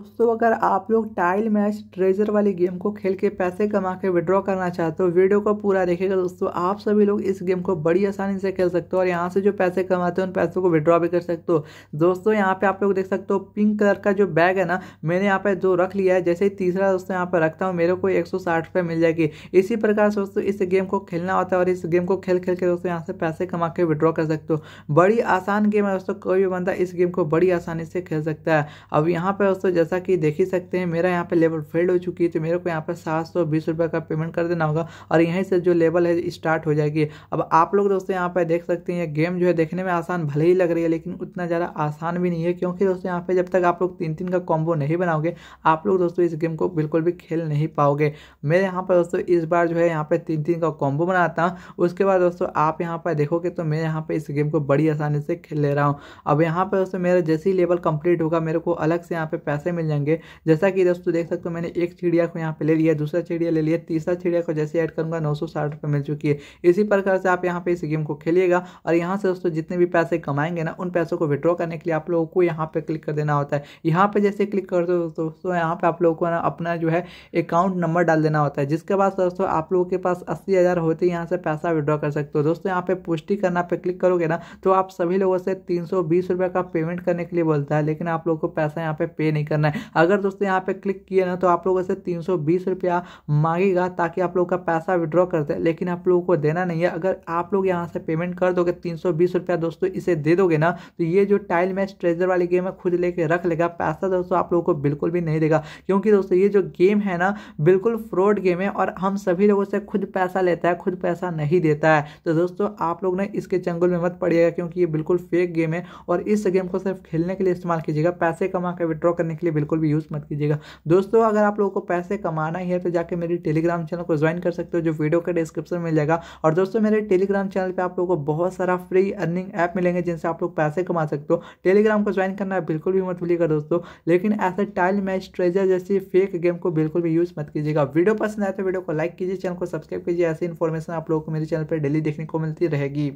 दोस्तों अगर आप लोग टाइल मैच ट्रेजर वाली गेम को खेल के पैसे कमा के विड्रॉ करना चाहते हो वीडियो को पूरा देखेगा दोस्तों आप सभी लोग इस गेम को बड़ी आसानी से खेल सकते हो और यहाँ से जो पैसे कमाते हो उन पैसों को विड्रॉ भी कर सकते हो दोस्तों यहाँ पे आप लोग देख सकते हो पिंक कलर का जो बैग है ना मैंने यहाँ पे जो रख लिया है जैसे ही तीसरा दोस्तों यहाँ पर रखता हूँ मेरे को एक सौ मिल जाएगी इसी प्रकार से दोस्तों इस गेम को खेलना होता है और इस गेम को खेल खेल के दोस्तों यहाँ से पैसे कमा के विड्रॉ कर सकते हो बड़ी आसान गेम है दोस्तों कोई भी बंदा इस गेम को बड़ी आसानी से खेल सकता है अब यहाँ पर दोस्तों जैसा कि देख ही सकते हैं मेरा यहाँ पे लेवल फेल्ड हो चुकी है तो मेरे को यहाँ पर सात सौ बीस रुपये का पेमेंट कर देना होगा और यहीं से जो लेवल है स्टार्ट हो जाएगी अब आप लोग दोस्तों यहाँ पर देख सकते हैं ये गेम जो है देखने में आसान भले ही लग रही है लेकिन उतना ज़्यादा आसान भी नहीं है क्योंकि दोस्तों यहाँ पर जब तक आप लोग तीन तीन का कॉम्बो नहीं बनाओगे आप लोग दोस्तों इस गेम को बिल्कुल भी खेल नहीं पाओगे मेरे यहाँ पर दोस्तों इस बार जो है यहाँ पर तीन तीन का कॉम्बो बनाता हूँ उसके बाद दोस्तों आप यहाँ पर देखोगे तो मैं यहाँ पर इस गेम को बड़ी आसानी से खेल ले रहा हूँ अब यहाँ पर दोस्तों मेरा जैसे ही लेवल कंप्लीट होगा मेरे को अलग से यहाँ पे पैसे पैसे मिल जाएंगे जैसा कि दोस्तों देख सकते हो मैंने एक चिड़िया को यहाँ पे ले लिया दूसरा चिड़िया ले लिया तीसरा चिड़िया को जैसे ऐड करूंगा नौ सौ मिल चुकी है इसी प्रकार से आप यहाँ पे इस गेम को खेलिएगा और यहाँ से दोस्तों जितने भी पैसे कमाएंगे ना उन पैसों को विड्रॉ करने के लिए आप लोगों को यहाँ पे क्लिक कर देना होता है यहाँ पे जैसे क्लिक कर दो दोस्तों यहाँ पे आप लोगों को ना अपना जो है अकाउंट नंबर डाल देना होता है जिसके बाद दोस्तों आप लोगों के पास अस्सी हज़ार होते ही यहाँ से पैसा विड्रॉ कर सकते हो दोस्तों यहाँ पे पुष्टि करना पे क्लिक करोगे ना तो आप सभी लोगों से तीन सौ का पेमेंट करने के लिए बोलता है लेकिन आप लोग को पैसा यहाँ पे पे नहीं करना करना है अगर दोस्तों यहाँ पे क्लिक किए ना तो आप लोगों से तीन रुपया मांगेगा ताकि आप लोग का पैसा विड्रॉ कर दे लेकिन आप लोगों को देना नहीं है अगर आप लोग यहाँ से पेमेंट कर दोगे तीन रुपया दोस्तों इसे दे दोगे ना तो ये जो टाइल मैच ट्रेजर वाली गेम है खुद लेके रख लेगा पैसा दोस्तों आप लोगों को बिल्कुल भी नहीं देगा क्योंकि दोस्तों ये जो गेम है ना बिल्कुल फ्रॉड गेम है और हम सभी लोगों से खुद पैसा लेता है खुद पैसा नहीं देता है तो दोस्तों आप लोग ना इसके चंगुल में मत पड़िएगा क्योंकि ये बिल्कुल फेक गेम है और इस गेम को सिर्फ खेलने के लिए इस्तेमाल कीजिएगा पैसे कमा के विड्रॉ करने के लिए लिए बिल्कुल भी यूज़ मत कीजिएगा दोस्तों अगर आप लोगों को पैसे कमाना ही है तो जाके मेरे टेलीग्राम चैनल को ज्वाइन कर सकते हो जो वीडियो का डिस्क्रिप्शन मिल जाएगा और दोस्तों मेरे टेलीग्राम चैनल पर आप लोगों को बहुत सारा फ्री अर्निंग ऐप मिलेंगे जिनसे आप लोग पैसे कमा सकते हो टेलीग्राम को ज्वाइन करना बिल्कुल भी मत भूलिएगा दोस्तों लेकिन ऐसे टाइल मैच ट्रेजर जैसी फेक गेम को बिल्कुल भी यूज़ मत कीजिएगा वीडियो पसंद आए तो वीडियो को लाइक कीजिए चैनल को सब्सक्राइब कीजिए ऐसी इन्फॉर्मेशन आप लोगों को मेरे चैनल पर डेली देखने को मिलती रहेगी